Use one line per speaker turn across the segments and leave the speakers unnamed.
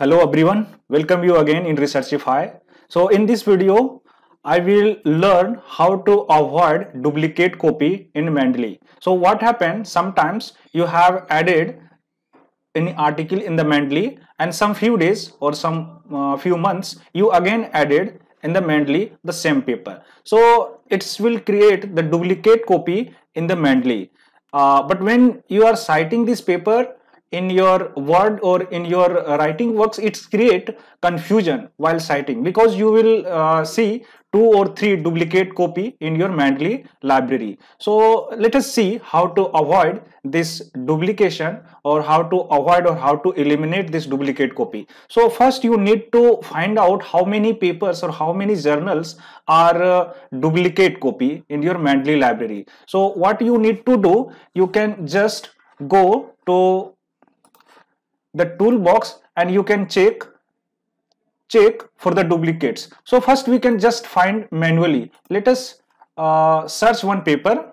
Hello everyone, welcome you again in Researchify. So in this video, I will learn how to avoid duplicate copy in Mendeley. So what happens sometimes you have added an article in the Mendeley and some few days or some uh, few months you again added in the Mendeley the same paper. So it will create the duplicate copy in the Mendeley. Uh, but when you are citing this paper in your word or in your writing works it's create confusion while citing because you will uh, see two or three duplicate copy in your Mendeley library. So let us see how to avoid this duplication or how to avoid or how to eliminate this duplicate copy. So first you need to find out how many papers or how many journals are uh, duplicate copy in your Mendeley library. So what you need to do, you can just go to the toolbox and you can check check for the duplicates. So first we can just find manually. Let us uh, search one paper.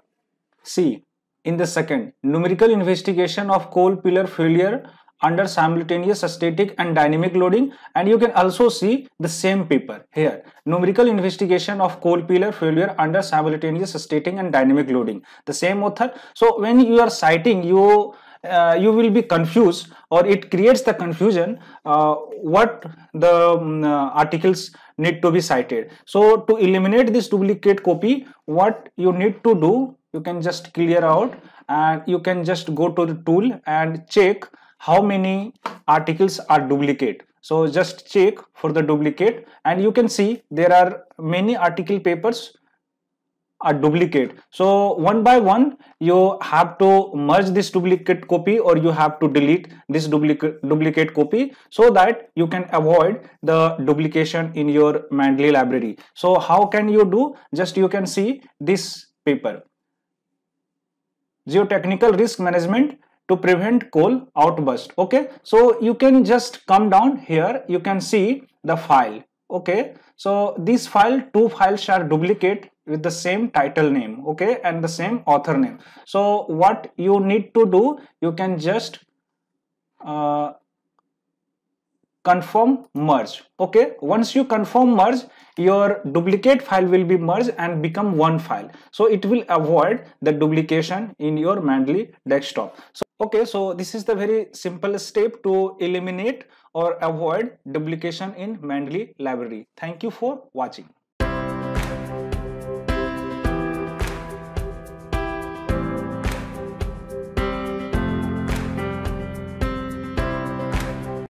See in the second numerical investigation of coal pillar failure under simultaneous static and dynamic loading and you can also see the same paper here numerical investigation of coal pillar failure under simultaneous static and dynamic loading the same author so when you are citing you uh, you will be confused or it creates the confusion uh, what the um, uh, articles need to be cited so to eliminate this duplicate copy what you need to do you can just clear out and you can just go to the tool and check how many articles are duplicate so just check for the duplicate and you can see there are many article papers a duplicate so one by one you have to merge this duplicate copy or you have to delete this duplicate duplicate copy so that you can avoid the duplication in your Mendeley library so how can you do just you can see this paper geotechnical risk management to prevent coal outburst okay so you can just come down here you can see the file okay so this file two files are duplicate with the same title name okay and the same author name so what you need to do you can just uh, confirm merge okay once you confirm merge your duplicate file will be merged and become one file so it will avoid the duplication in your mandly desktop so okay so this is the very simple step to eliminate or avoid duplication in mandly library thank you for watching